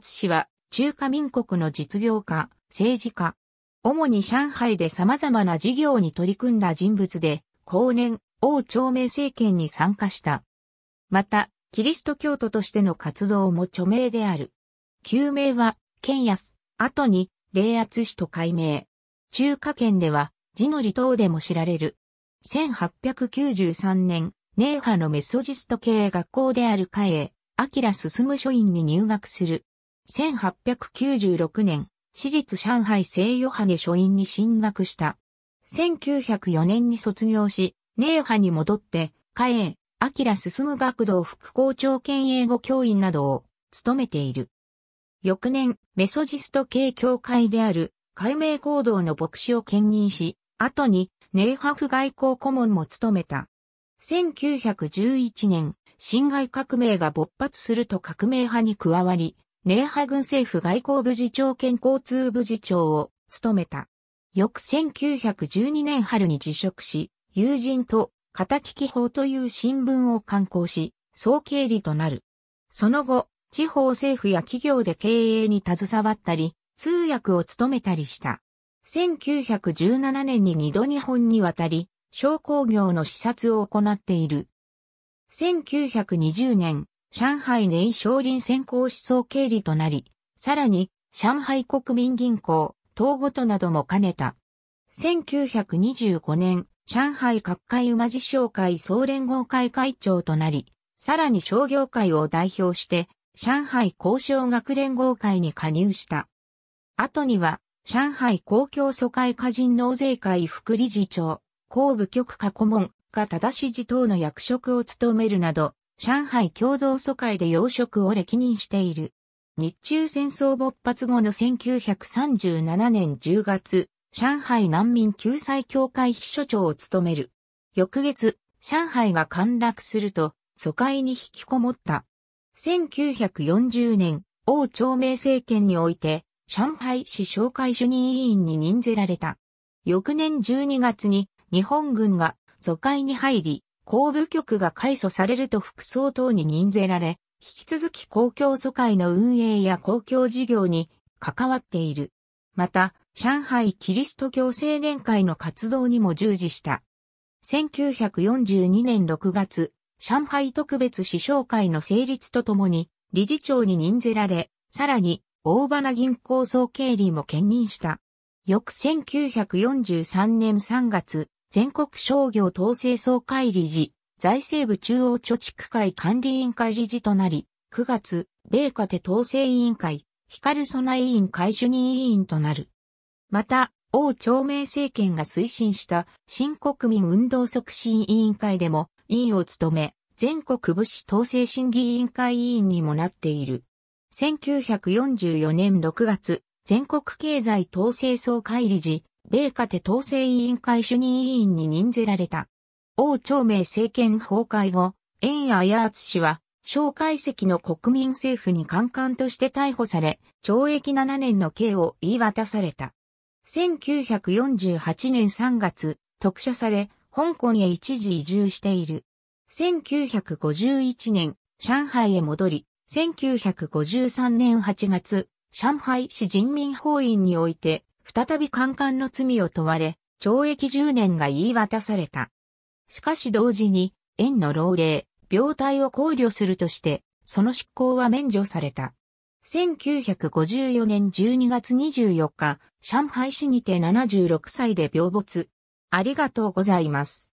氏は中華民国の実業家、政治家、主に上海で様々な事業に取り組んだ人物で、後年、王朝明政権に参加した。また、キリスト教徒としての活動も著名である。旧名は、剣安、後に、霊圧氏と改名。中華圏では、地の離島でも知られる。1893年、寧波のメソジスト系学校である会へ、ラ進む書院に入学する。1896年、私立上海聖ヨハネ書院に進学した。1904年に卒業し、ネーハに戻って、カエー、アキラ進学堂副校長兼英語教員などを務めている。翌年、メソジスト系教会である、解明行動の牧師を兼任し、後に、ネーハフ外交顧問も務めた。1911年、辛亥革命が勃発すると革命派に加わり、ネーハ軍政府外交部次長兼交通部次長を務めた。翌1912年春に辞職し、友人と、片利き法という新聞を刊行し、総経理となる。その後、地方政府や企業で経営に携わったり、通訳を務めたりした。1917年に二度日本に渡り、商工業の視察を行っている。1920年、上海年少林先行思想経理となり、さらに、上海国民銀行、東ごとなども兼ねた。1925年、上海各界馬事商会総連合会会長となり、さらに商業界を代表して、上海交渉学連合会に加入した。後には、上海公共疎開家人納税会副理事長、公部局下顧問、が正し事等の役職を務めるなど、上海共同疎開で要職を歴任している。日中戦争勃発後の1937年10月、上海難民救済協会秘書長を務める。翌月、上海が陥落すると、疎開に引きこもった。1940年、王朝明政権において、上海市商会主任委員に任ぜられた。翌年12月に日本軍が疎開に入り、公部局が解除されると副総統に任ぜられ、引き続き公共疎開の運営や公共事業に関わっている。また、上海キリスト教青年会の活動にも従事した。1942年6月、上海特別市商会の成立とともに、理事長に任ぜられ、さらに、大花銀行総経理も兼任した。翌1943年3月、全国商業統制総会理事、財政部中央貯蓄会管理委員会理事となり、9月、米家手統制委員会、光備委員会主任委員となる。また、王朝明政権が推進した新国民運動促進委員会でも委員を務め、全国武士統制審議委員会委員にもなっている。1944年6月、全国経済統制総会理事、米家庭統制委員会主任委員に任ぜられた。王朝明政権崩壊後、円谷敦氏は、蒋介石の国民政府に官官として逮捕され、懲役7年の刑を言い渡された。1948年3月、特赦され、香港へ一時移住している。1951年、上海へ戻り、1953年8月、上海市人民法院において、再びカンカンの罪を問われ、懲役10年が言い渡された。しかし同時に、園の老齢、病態を考慮するとして、その執行は免除された。1954年12月24日、上海市にて76歳で病没。ありがとうございます。